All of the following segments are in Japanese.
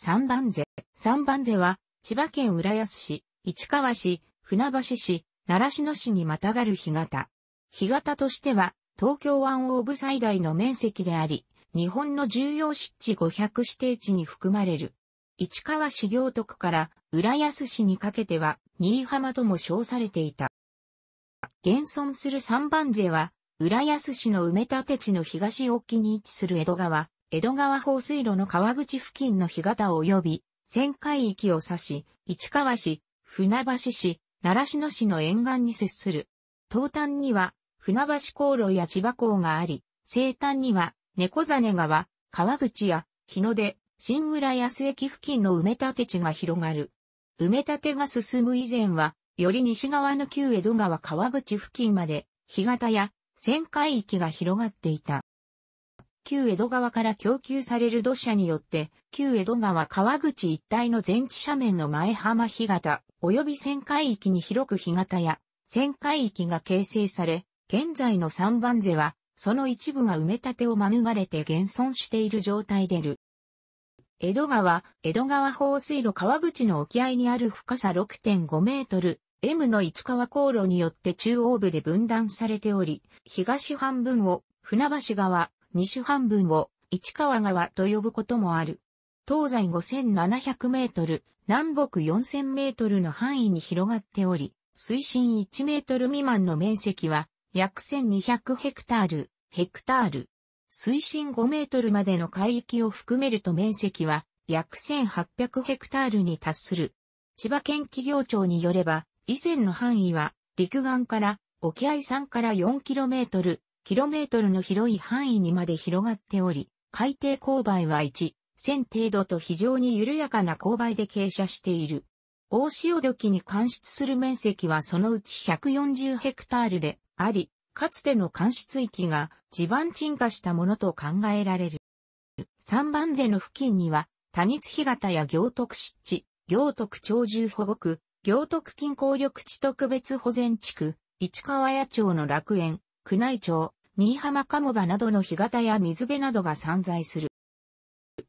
三番瀬。三番瀬は、千葉県浦安市、市川市、船橋市、習志野市にまたがる干潟。干潟としては、東京湾オーブ最大の面積であり、日本の重要湿地500指定地に含まれる。市川市行徳から浦安市にかけては、新居浜とも称されていた。現存する三番瀬は、浦安市の埋め立て地の東沖に位置する江戸川、江戸川放水路の川口付近の干潟及び、旋回域を指し、市川市、船橋市、奈良市の沿岸に接する。東端には、船橋航路や千葉港があり、西端には、猫根川、川口や、日の出、新浦安駅付近の埋め立て地が広がる。埋め立てが進む以前は、より西側の旧江戸川川口付近まで、干潟や、旋回域が広がっていた。旧江戸川から供給される土砂によって、旧江戸川川口一帯の全地斜面の前浜干潟、及び旋海域に広く干潟や、旋海域が形成され、現在の三番瀬は、その一部が埋め立てを免れて現存している状態でる。江戸川、江戸川放水路川口の沖合にある深さ6.5メートル、M の市川航路によって中央部で分断されており、東半分を船橋川、西半分を市川川と呼ぶこともある。東西5700メートル、南北4000メートルの範囲に広がっており、水深1メートル未満の面積は約1200ヘクタール、ヘクタール。水深5メートルまでの海域を含めると面積は約1800ヘクタールに達する。千葉県企業庁によれば、以前の範囲は陸岸から沖合3から4キロメートル、km の広い範囲にまで広がっており、海底勾配は1、1000程度と非常に緩やかな勾配で傾斜している。大潮時に干出する面積はそのうち140ヘクタールであり、かつての干出域が地盤沈下したものと考えられる。三番瀬の付近には、多日干潟や行徳湿地、行徳鳥獣保護区、行徳近郊緑地特別保全地区、市川谷町の楽園、宮内町、新居浜鴨場などの干潟や水辺などが散在する。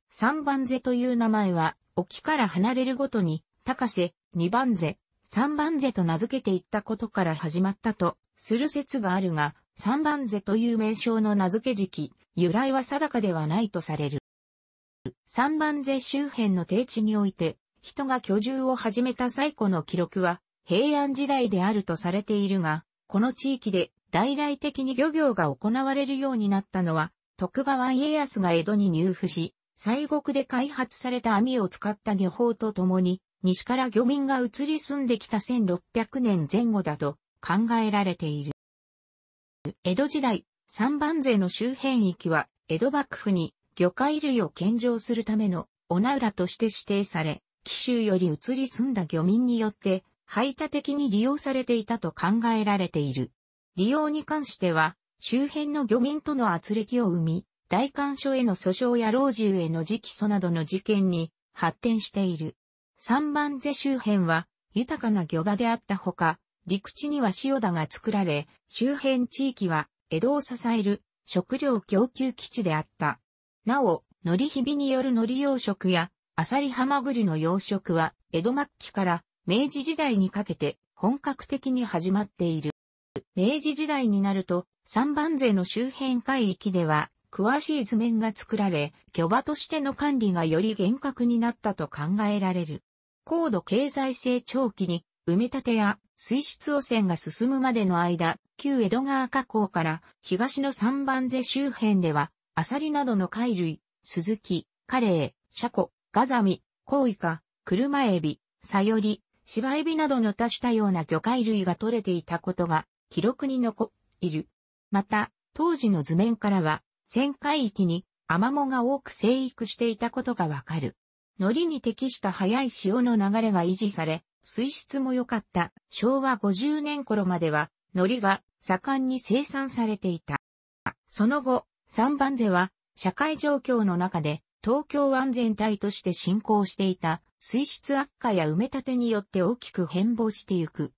三番瀬という名前は、沖から離れるごとに、高瀬、二番瀬、三番瀬と名付けていったことから始まったと、する説があるが、三番瀬という名称の名付け時期、由来は定かではないとされる。三番瀬周辺の低地において、人が居住を始めた最古の記録は、平安時代であるとされているが、この地域で大々的に漁業が行われるようになったのは、徳川家康が江戸に入府し、西国で開発された網を使った漁法とともに、西から漁民が移り住んできた1600年前後だと考えられている。江戸時代、三番税の周辺域は、江戸幕府に魚介類を献上するためのおな浦として指定され、紀州より移り住んだ漁民によって、排他的に利用されていたと考えられている。利用に関しては、周辺の漁民との圧力を生み、大官所への訴訟や老中への直訴などの事件に発展している。三番瀬周辺は豊かな漁場であったほか、陸地には塩田が作られ、周辺地域は江戸を支える食料供給基地であった。なお、海苔ひびによる海苔養殖やアサリハマグリの養殖は江戸末期から明治時代にかけて本格的に始まっている。明治時代になると、三番瀬の周辺海域では、詳しい図面が作られ、漁場としての管理がより厳格になったと考えられる。高度経済成長期に、埋め立てや水質汚染が進むまでの間、旧江戸川河口から東の三番瀬周辺では、アサリなどの貝類、スズキ、カレイ、シャコ、ガザミ、コウイカ、車エビ、サヨリ、芝エビなどの多種多様な魚介類が取れていたことが記録に残いる。また、当時の図面からは、旋海域にアマモが多く生育していたことがわかる。海苔に適した早い潮の流れが維持され、水質も良かった昭和50年頃までは、海苔が盛んに生産されていた。その後、三番瀬は、社会状況の中で、東京湾全体として進行していた水質悪化や埋め立てによって大きく変貌してゆく。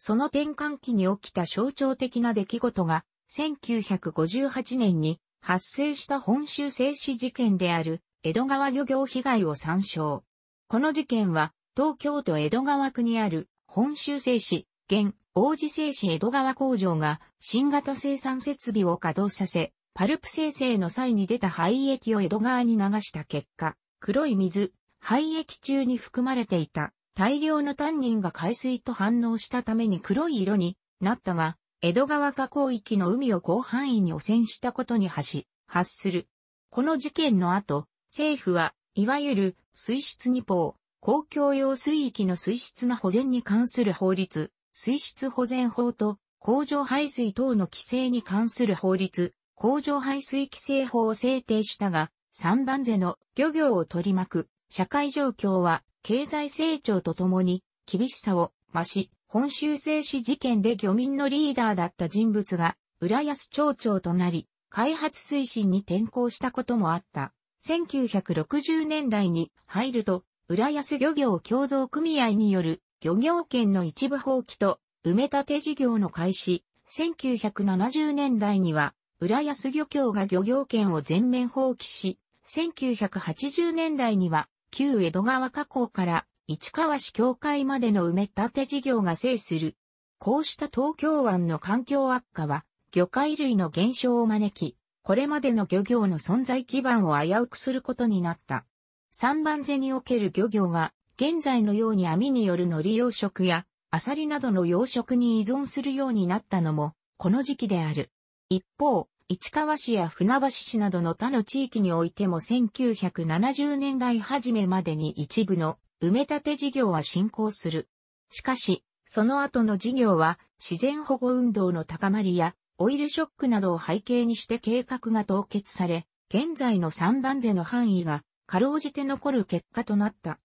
その転換期に起きた象徴的な出来事が、1958年に発生した本州静止事件である、江戸川漁業被害を参照。この事件は、東京都江戸川区にある本州製紙、現、王子製紙江戸川工場が新型生産設備を稼働させ、パルプ生成の際に出た廃液を江戸川に流した結果、黒い水、廃液中に含まれていた大量のタンニンが海水と反応したために黒い色になったが、江戸川河口域の海を広範囲に汚染したことに発し、発する。この事件の後、政府は、いわゆる水質二法、公共用水域の水質の保全に関する法律、水質保全法と工場排水等の規制に関する法律、工場排水規制法を制定したが、三番瀬の漁業を取り巻く社会状況は経済成長とともに厳しさを増し、本州制止事件で漁民のリーダーだった人物が、浦安町長となり、開発推進に転向したこともあった。1960年代に入ると、浦安漁業協同組合による漁業権の一部放棄と埋め立て事業の開始、1970年代には、浦安漁協が漁業権を全面放棄し、1980年代には旧江戸川河口から市川市境界までの埋め立て事業が制する。こうした東京湾の環境悪化は、魚介類の減少を招き、これまでの漁業の存在基盤を危うくすることになった。三番瀬における漁業が、現在のように網による海苔養殖や、アサリなどの養殖に依存するようになったのも、この時期である。一方、市川市や船橋市などの他の地域においても1970年代初めまでに一部の埋め立て事業は進行する。しかし、その後の事業は自然保護運動の高まりやオイルショックなどを背景にして計画が凍結され、現在の三番瀬の範囲がかろうじて残る結果となった。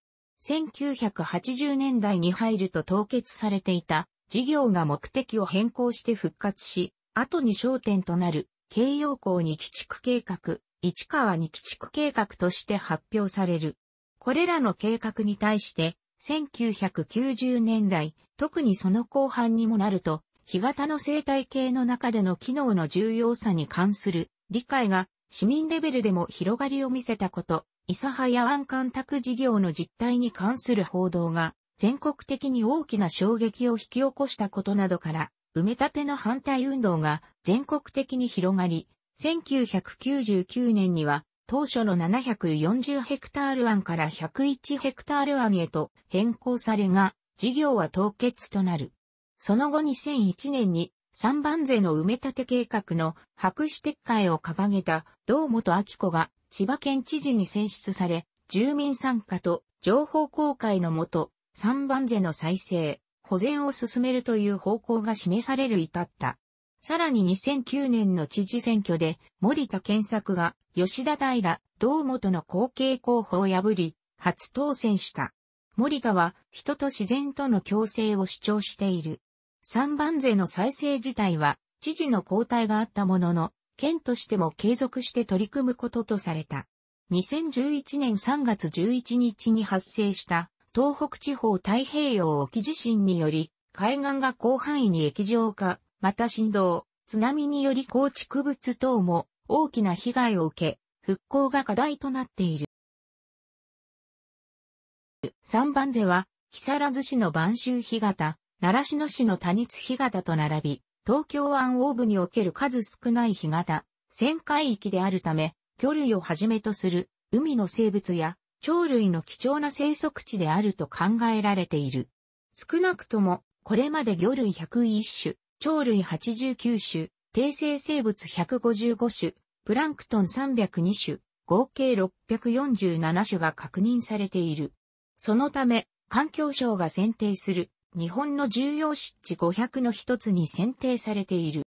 1980年代に入ると凍結されていた事業が目的を変更して復活し、後に焦点となる慶陽港に基築計画、市川に基築計画として発表される。これらの計画に対して、1990年代、特にその後半にもなると、干潟の生態系の中での機能の重要さに関する理解が市民レベルでも広がりを見せたこと、諫早湾干拓事業の実態に関する報道が全国的に大きな衝撃を引き起こしたことなどから、埋め立ての反対運動が全国的に広がり、1999年には当初の740ヘクタール案から101ヘクタール案へと変更されが、事業は凍結となる。その後2001年に三番税の埋め立て計画の白紙撤回を掲げた堂本明子が千葉県知事に選出され、住民参加と情報公開のもと、三番税の再生、保全を進めるという方向が示される至った。さらに2009年の知事選挙で森田健作が吉田平、道元の後継候補を破り、初当選した。森田は人と自然との共生を主張している。三番税の再生自体は知事の交代があったものの、県としても継続して取り組むこととされた。2011年3月11日に発生した東北地方太平洋沖地震により、海岸が広範囲に液状化、また振動、津波により構築物等も大きな被害を受け、復興が課題となっている。3番では、木更津市の晩秋干潟、良市の市の多日干潟と並び、東京湾大部における数少ない干潟、浅海域であるため、魚類をはじめとする海の生物や鳥類の貴重な生息地であると考えられている。少なくとも、これまで魚類101種、鳥類89種、低生生物155種、プランクトン302種、合計647種が確認されている。そのため、環境省が選定する日本の重要湿地500の一つに選定されている。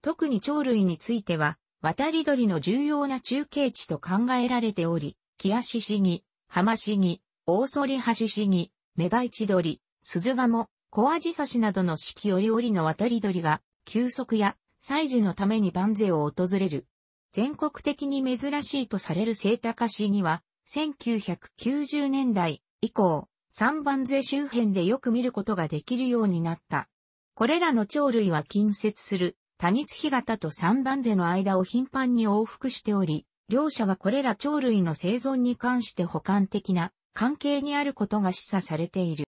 特に鳥類については、渡り鳥の重要な中継地と考えられており、木足市議、浜市議、大反橋市ソ目ハ千鳥、鈴メガイチドリ、アジサシなどの四季折々の渡り鳥が、休息や祭事のために万世を訪れる。全国的に珍しいとされる聖高市には、1990年代以降、三番世周辺でよく見ることができるようになった。これらの鳥類は近接する多日干潟と三番世の間を頻繁に往復しており、両者がこれら鳥類の生存に関して補完的な関係にあることが示唆されている。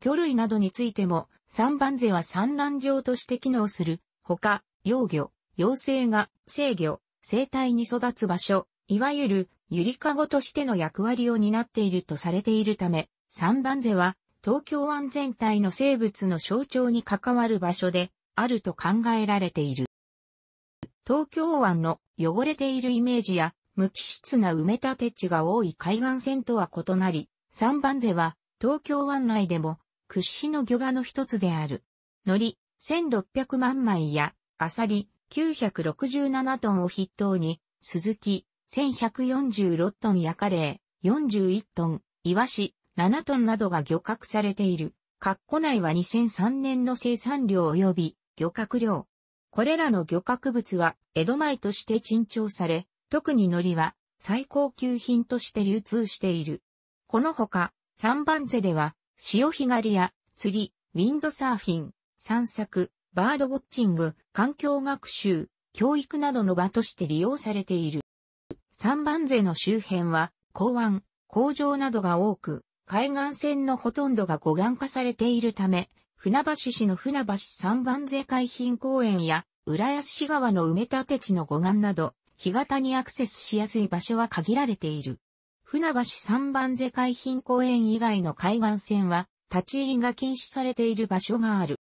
魚類などについても、三番瀬は産卵場として機能する、ほか、幼魚、幼生が、生魚、生態に育つ場所、いわゆる、ゆりかごとしての役割を担っているとされているため、三番瀬は、東京湾全体の生物の象徴に関わる場所で、あると考えられている。東京湾の汚れているイメージや、無機質な埋め立て地が多い海岸線とは異なり、三番瀬は東京湾内でも屈指の漁場の一つである。海苔1600万枚やアサリ967トンを筆頭に、鈴木1146トンやカレー41トン、イワシ7トンなどが漁獲されている。括弧内は2003年の生産量及び漁獲量、これらの漁獲物は江戸前として珍重され、特に海苔は最高級品として流通している。このほか、三番瀬では、潮干狩りや釣り、ウィンドサーフィン、散策、バードウォッチング、環境学習、教育などの場として利用されている。三番瀬の周辺は、港湾、工場などが多く、海岸線のほとんどが護岸化されているため、船橋市の船橋三番瀬海浜公園や、浦安市川の埋め立て地の護岸など、干潟にアクセスしやすい場所は限られている。船橋三番瀬海浜公園以外の海岸線は、立ち入りが禁止されている場所がある。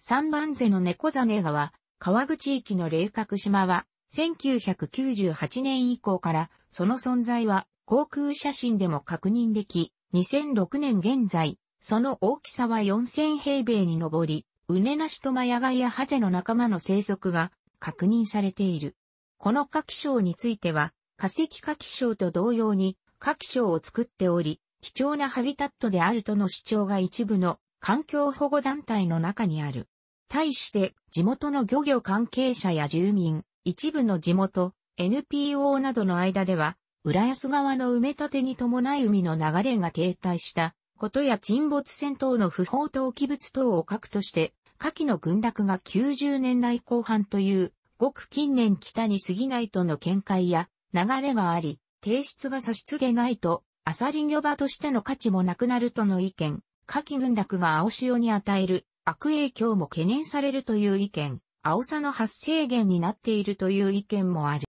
三番瀬の猫根川、川口域の冷角島は、1998年以降から、その存在は航空写真でも確認でき、2006年現在、その大きさは4000平米に上り、ウネナシトマヤガイやハゼの仲間の生息が確認されている。この火気症については、化石火気症と同様に火気症を作っており、貴重なハビタットであるとの主張が一部の環境保護団体の中にある。対して地元の漁業関係者や住民、一部の地元、NPO などの間では、浦安側の埋め立てに伴い海の流れが停滞したことや沈没船等の不法投棄物等を核として、下記の群落が90年代後半という、ごく近年北に過ぎないとの見解や流れがあり、提出が差し継げないと、アサリ漁場としての価値もなくなるとの意見、下記群落が青潮に与える悪影響も懸念されるという意見、青さの発生源になっているという意見もある。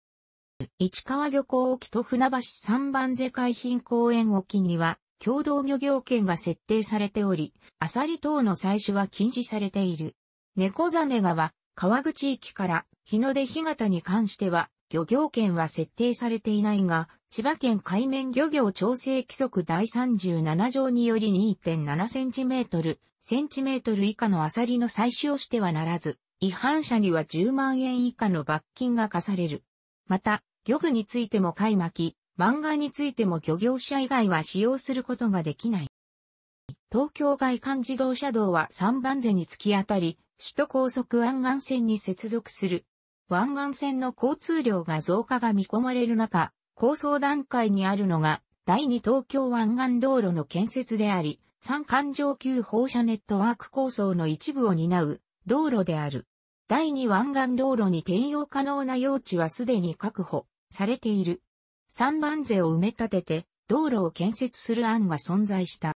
市川漁港沖と船橋三番瀬海浜公園沖には、共同漁業権が設定されており、アサリ等の採取は禁止されている。猫ザメ川、川口駅から日の出干潟に関しては、漁業権は設定されていないが、千葉県海面漁業調整規則第37条により2.7センチメートル、センチメートル以下のアサリの採取をしてはならず、違反者には10万円以下の罰金が課される。また、漁具についても買い巻、き、漫画についても漁業者以外は使用することができない。東京外環自動車道は三番瀬に突き当たり、首都高速湾岸線に接続する。湾岸線の交通量が増加が見込まれる中、構想段階にあるのが、第2東京湾岸道路の建設であり、三環上級放射ネットワーク構想の一部を担う道路である。第2湾岸道路に転用可能な用地はすでに確保されている。三番瀬を埋め立てて、道路を建設する案が存在した。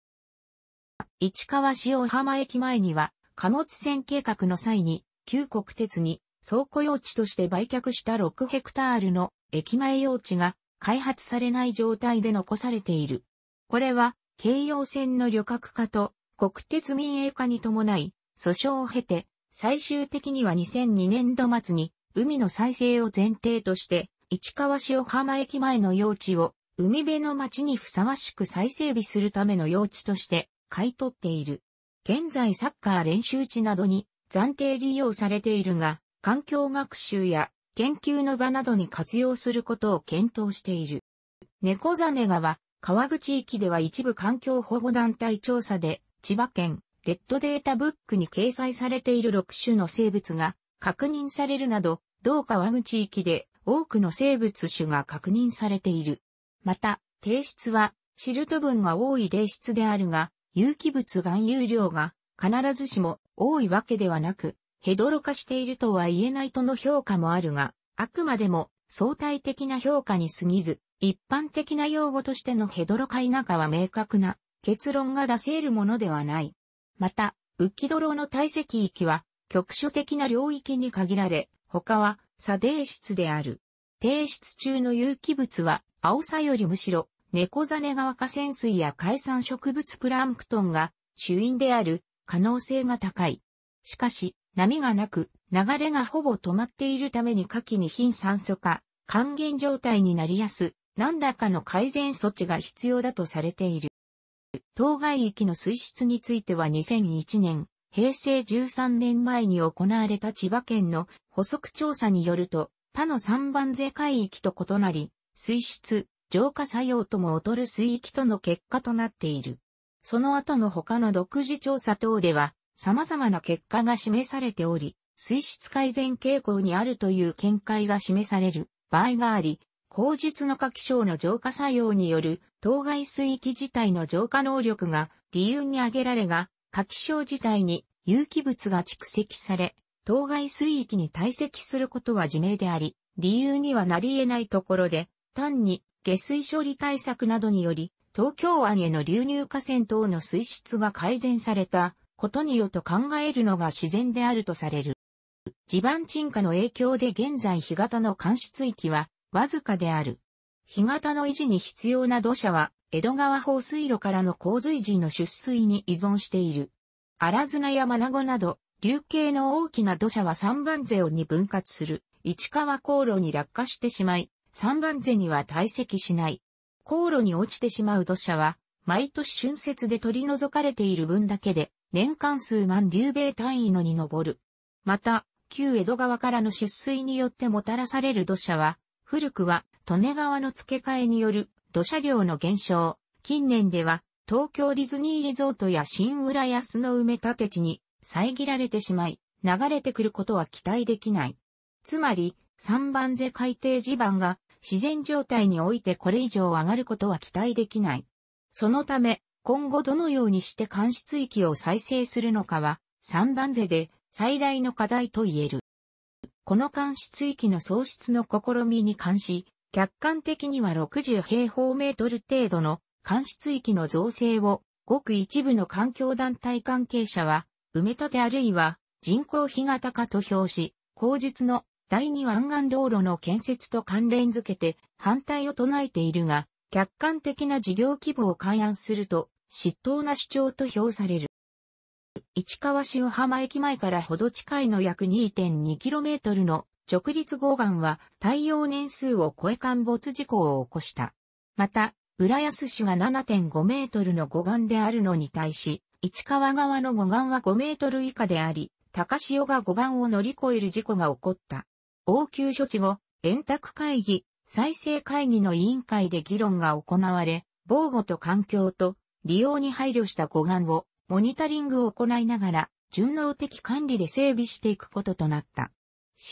市川市大浜駅前には、貨物船計画の際に、旧国鉄に倉庫用地として売却した6ヘクタールの駅前用地が開発されない状態で残されている。これは、京葉線の旅客化と国鉄民営化に伴い、訴訟を経て、最終的には2002年度末に海の再生を前提として市川塩浜駅前の用地を海辺の町にふさわしく再整備するための用地として買い取っている。現在サッカー練習地などに暫定利用されているが、環境学習や研究の場などに活用することを検討している。猫ザメ川、川口駅では一部環境保護団体調査で、千葉県、レッドデータブックに掲載されている6種の生物が確認されるなど、同川口域で多くの生物種が確認されている。また、提質は、シルト分が多い泥質であるが、有機物含有量が必ずしも多いわけではなく、ヘドロ化しているとは言えないとの評価もあるが、あくまでも相対的な評価に過ぎず、一般的な用語としてのヘドロ化否かは明確な結論が出せるものではない。また、浮き泥の堆積域は局所的な領域に限られ、他は砂泥質である。低質中の有機物は、青さよりむしろ、猫ザネ川河川水や海産植物プランクトンが主因である可能性が高い。しかし、波がなく、流れがほぼ止まっているために下記に貧酸素化、還元状態になりやす、何らかの改善措置が必要だとされている。当該域の水質については2001年、平成13年前に行われた千葉県の補足調査によると、他の三番税海域と異なり、水質、浄化作用とも劣る水域との結果となっている。その後の他の独自調査等では、様々な結果が示されており、水質改善傾向にあるという見解が示される場合があり、口述の下気症の浄化作用による当該水域自体の浄化能力が理由に挙げられが、下気症自体に有機物が蓄積され、当該水域に堆積することは自明であり、理由にはなり得ないところで、単に下水処理対策などにより、東京湾への流入河川等の水質が改善されたことによと考えるのが自然であるとされる。地盤沈下の影響で現在干潟の監視水域はわずかである。干潟の維持に必要な土砂は、江戸川放水路からの洪水時の出水に依存している。荒砂やマナゴなど、流形の大きな土砂は三番瀬をに分割する、市川航路に落下してしまい、三番瀬には堆積しない。航路に落ちてしまう土砂は、毎年春節で取り除かれている分だけで、年間数万流米単位のに上る。また、旧江戸川からの出水によってもたらされる土砂は、古くは、利根川の付け替えによる土砂量の減少、近年では、東京ディズニーリゾートや新浦安の埋め立て地に遮られてしまい、流れてくることは期待できない。つまり、三番瀬海底地盤が自然状態においてこれ以上上がることは期待できない。そのため、今後どのようにして監視水域を再生するのかは、三番瀬で最大の課題と言える。この監視水域の喪失の試みに関し、客観的には60平方メートル程度の監視水域の造成を、ごく一部の環境団体関係者は埋め立てあるいは人工干潟化と表し、後述の第二湾岸道路の建設と関連づけて反対を唱えているが、客観的な事業規模を勘案すると、執刀な主張と評される。市川塩浜駅前からほど近いの約 2.2km の直立号岸は太陽年数を超え陥没事故を起こした。また、浦安市が7.5 m の護岸であるのに対し、市川側の護岸は5メートル以下であり、高潮が護岸を乗り越える事故が起こった。応急処置後、円卓会議、再生会議の委員会で議論が行われ、防護と環境と利用に配慮した護岸をモニタリングを行いながら、順応的管理で整備していくこととなった。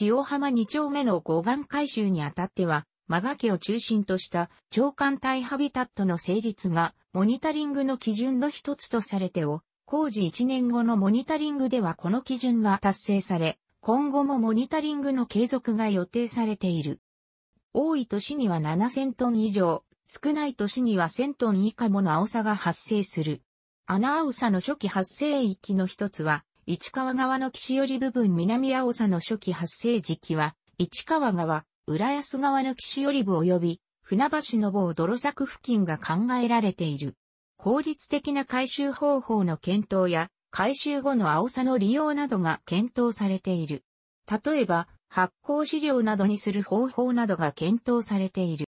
塩浜2丁目の護岸改修にあたっては、マガ家を中心とした長官体ハビタットの成立がモニタリングの基準の一つとされてお、工事1年後のモニタリングではこの基準が達成され、今後もモニタリングの継続が予定されている。多い年には7000トン以上、少ない年には1000トン以下ものアオサが発生する。アナアオサの初期発生域の一つは、市川側の岸寄り部分南アオサの初期発生時期は、市川川、浦安川の岸寄部及び、船橋の某泥作付近が考えられている。効率的な回収方法の検討や、回収後の青さの利用などが検討されている。例えば、発酵資料などにする方法などが検討されている。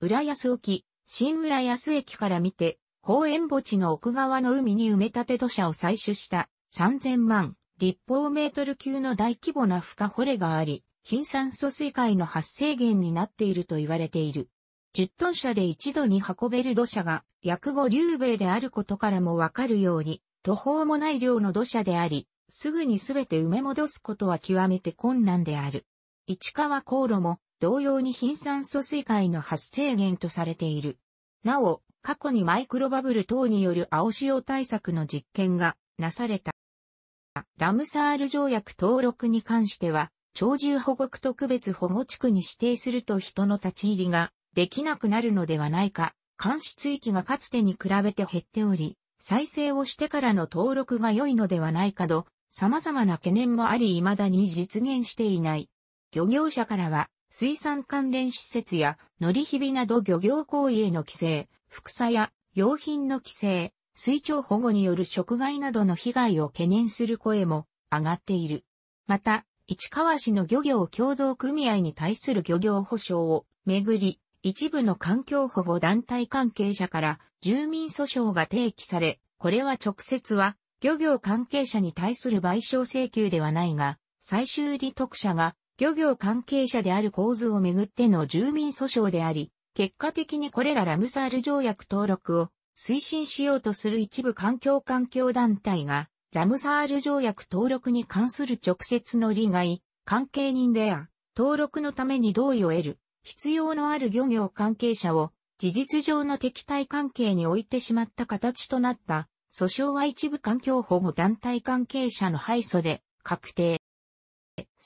浦安沖、新浦安駅から見て、公園墓地の奥側の海に埋め立て土砂を採取した3000万立方メートル級の大規模な深掘れがあり、貧酸素水界の発生源になっていると言われている。10トン車で一度に運べる土砂が約5流米であることからもわかるように、途方もない量の土砂であり、すぐにすべて埋め戻すことは極めて困難である。市川航路も同様に貧酸素水界の発生源とされている。なお、過去にマイクロバブル等による青潮対策の実験がなされた。ラムサール条約登録に関しては、鳥獣保護区特別保護地区に指定すると人の立ち入りができなくなるのではないか、監視追域がかつてに比べて減っており、再生をしてからの登録が良いのではないかと、様々な懸念もあり未だに実現していない。漁業者からは、水産関連施設や、乗りひびなど漁業行為への規制、副作や、用品の規制、水鳥保護による食害などの被害を懸念する声も上がっている。また、市川市の漁業協同組合に対する漁業保障をめぐり、一部の環境保護団体関係者から住民訴訟が提起され、これは直接は漁業関係者に対する賠償請求ではないが、最終利得者が漁業関係者である構図をめぐっての住民訴訟であり、結果的にこれらラムサール条約登録を推進しようとする一部環境環境団体がラムサール条約登録に関する直接の利害、関係人であ、登録のために同意を得る、必要のある漁業関係者を、事実上の敵対関係に置いてしまった形となった、訴訟は一部環境保護団体関係者の敗訴で確定。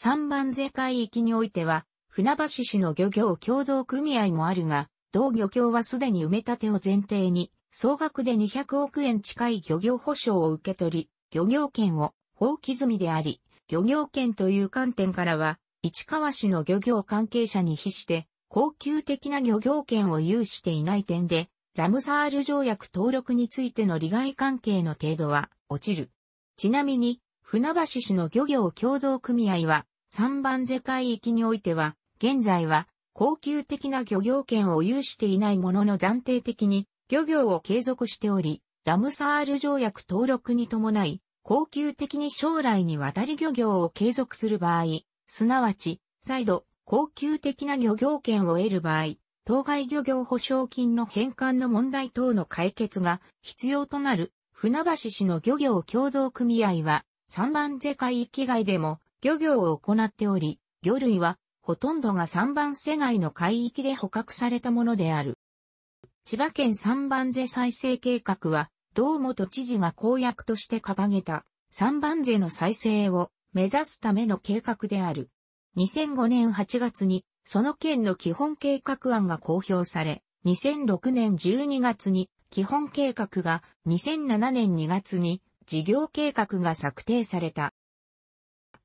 3番税海域においては、船橋市の漁業協同組合もあるが、同漁協はすでに埋め立てを前提に、総額で200億円近い漁業保障を受け取り、漁業権を放棄済みであり、漁業権という観点からは、市川市の漁業関係者に比して、恒久的な漁業権を有していない点で、ラムサール条約登録についての利害関係の程度は落ちる。ちなみに、船橋市の漁業協同組合は、三番瀬海域においては、現在は、恒久的な漁業権を有していないものの暫定的に、漁業を継続しており、ラムサール条約登録に伴い、恒久的に将来にわたり漁業を継続する場合、すなわち、再度、恒久的な漁業権を得る場合、当該漁業保証金の返還の問題等の解決が必要となる船橋市の漁業協同組合は三番瀬海域外でも漁業を行っており、魚類はほとんどが三番瀬外の海域で捕獲されたものである。千葉県三番瀬再生計画は堂本知事が公約として掲げた3番税の再生を目指すための計画である。2005年8月にその県の基本計画案が公表され、2006年12月に基本計画が2007年2月に事業計画が策定された。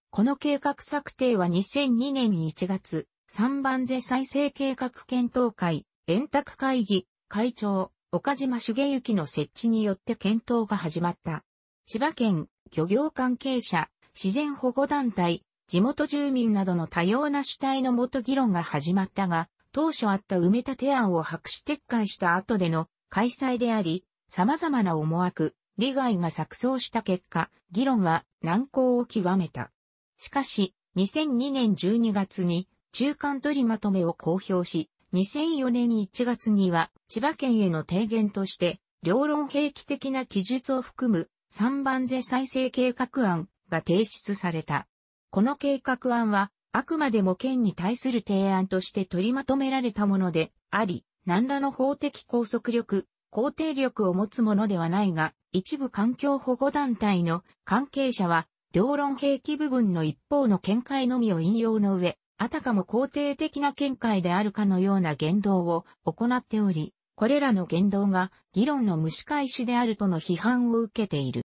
この計画策定は2002年1月、3番税再生計画検討会、円卓会議、会長、岡島茂之の設置によって検討が始まった。千葉県、漁業関係者、自然保護団体、地元住民などの多様な主体のもと議論が始まったが、当初あった埋め立て案を白紙撤回した後での開催であり、様々な思惑、利害が錯綜した結果、議論は難航を極めた。しかし、2002年12月に中間取りまとめを公表し、2004年1月には千葉県への提言として、両論兵器的な記述を含む3番税再生計画案が提出された。この計画案は、あくまでも県に対する提案として取りまとめられたものであり、何らの法的拘束力、肯定力を持つものではないが、一部環境保護団体の関係者は、両論兵器部分の一方の見解のみを引用の上、あたかも肯定的な見解であるかのような言動を行っており、これらの言動が議論の蒸し返しであるとの批判を受けている。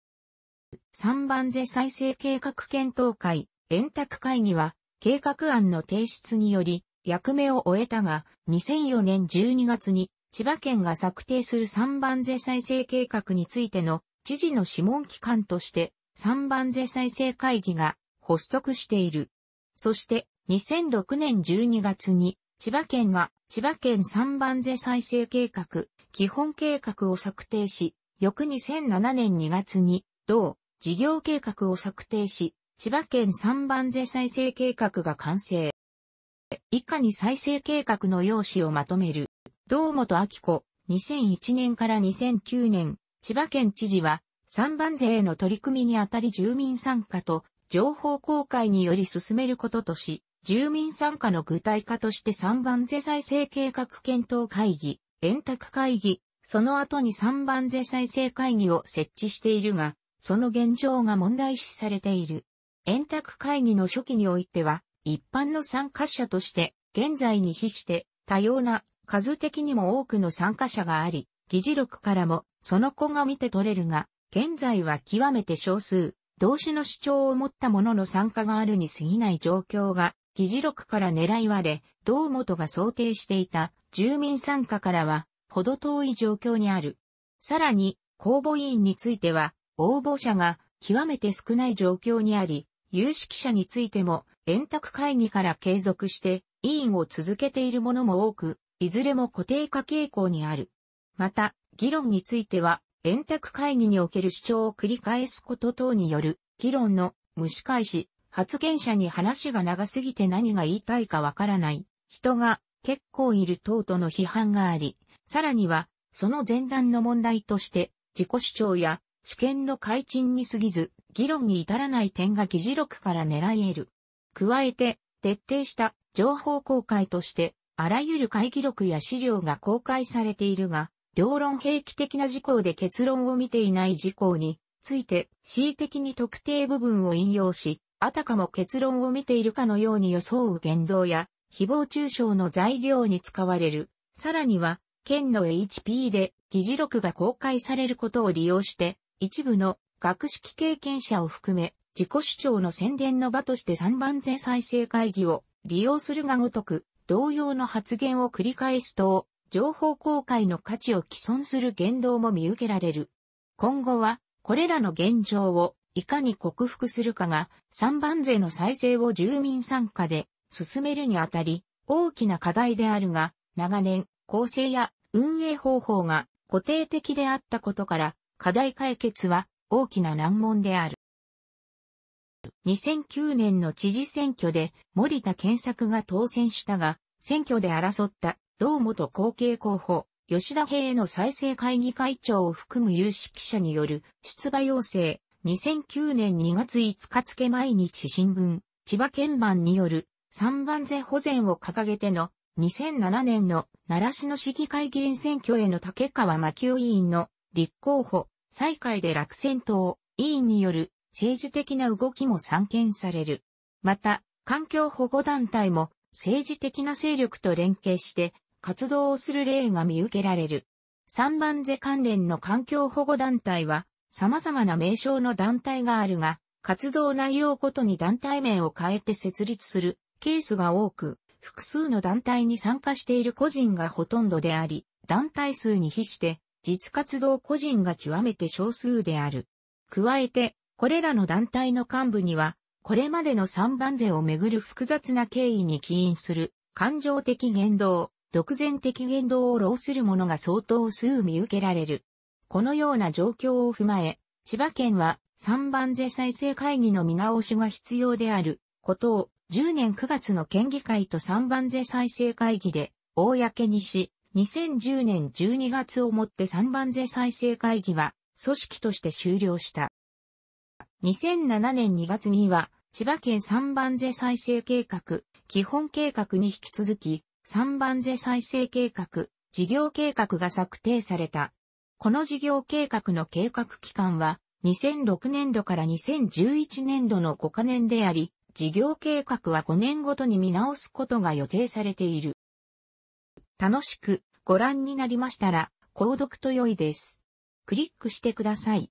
3番税再生計画検討会、円卓会議は、計画案の提出により、役目を終えたが、2004年12月に、千葉県が策定する3番税再生計画についての知事の諮問機関として、3番税再生会議が発足している。そして、2006年12月に、千葉県が、千葉県三番瀬再生計画、基本計画を策定し、翌2007年2月に、同、事業計画を策定し、千葉県三番瀬再生計画が完成。以下に再生計画の要旨をまとめる。堂本明子、2001年から2009年、千葉県知事は、三番税への取り組みにあたり住民参加と、情報公開により進めることとし、住民参加の具体化として3番税再生計画検討会議、円卓会議、その後に3番税再生会議を設置しているが、その現状が問題視されている。円卓会議の初期においては、一般の参加者として、現在に比して多様な数的にも多くの参加者があり、議事録からもその子が見て取れるが、現在は極めて少数、同種の主張を持った者の参加があるに過ぎない状況が議事録から狙い割れ、堂本が想定していた住民参加からは、ほど遠い状況にある。さらに、公募委員については、応募者が極めて少ない状況にあり、有識者についても、円卓会議から継続して委員を続けているものも多く、いずれも固定化傾向にある。また、議論については、円卓会議における主張を繰り返すこと等による、議論の蒸し返し、発言者に話が長すぎて何が言いたいかわからない、人が結構いる等との批判があり、さらには、その前段の問題として、自己主張や主権の改陳に過ぎず、議論に至らない点が議事録から狙える。加えて、徹底した情報公開として、あらゆる会議録や資料が公開されているが、両論兵器的な事項で結論を見ていない事項について、恣意的に特定部分を引用し、あたかも結論を見ているかのように装う言動や、誹謗中傷の材料に使われる。さらには、県の HP で議事録が公開されることを利用して、一部の学識経験者を含め、自己主張の宣伝の場として三番前再生会議を利用するがごとく、同様の発言を繰り返すと、情報公開の価値を毀損する言動も見受けられる。今後は、これらの現状をいかに克服するかが、三番税の再生を住民参加で進めるにあたり、大きな課題であるが、長年、構成や運営方法が固定的であったことから、課題解決は大きな難問である。2009年の知事選挙で森田健作が当選したが、選挙で争った堂元後継候補、吉田平の再生会議会長を含む有識者による出馬要請、2009年2月5日付毎日新聞、千葉県版による三番瀬保全を掲げての2007年の奈良市の市議会議員選挙への竹川真急委員の立候補、再開で落選等、委員による政治的な動きも散見される。また、環境保護団体も政治的な勢力と連携して活動をする例が見受けられる。三番瀬関連の環境保護団体は様々な名称の団体があるが、活動内容ごとに団体名を変えて設立するケースが多く、複数の団体に参加している個人がほとんどであり、団体数に比して、実活動個人が極めて少数である。加えて、これらの団体の幹部には、これまでの三番税をめぐる複雑な経緯に起因する、感情的言動、独善的言動を老する者が相当数見受けられる。このような状況を踏まえ、千葉県は3番税再生会議の見直しが必要であることを10年9月の県議会と3番税再生会議で公にし、2010年12月をもって3番税再生会議は組織として終了した。2007年2月には千葉県3番税再生計画、基本計画に引き続き3番税再生計画、事業計画が策定された。この事業計画の計画期間は2006年度から2011年度の5カ年であり、事業計画は5年ごとに見直すことが予定されている。楽しくご覧になりましたら、購読と良いです。クリックしてください。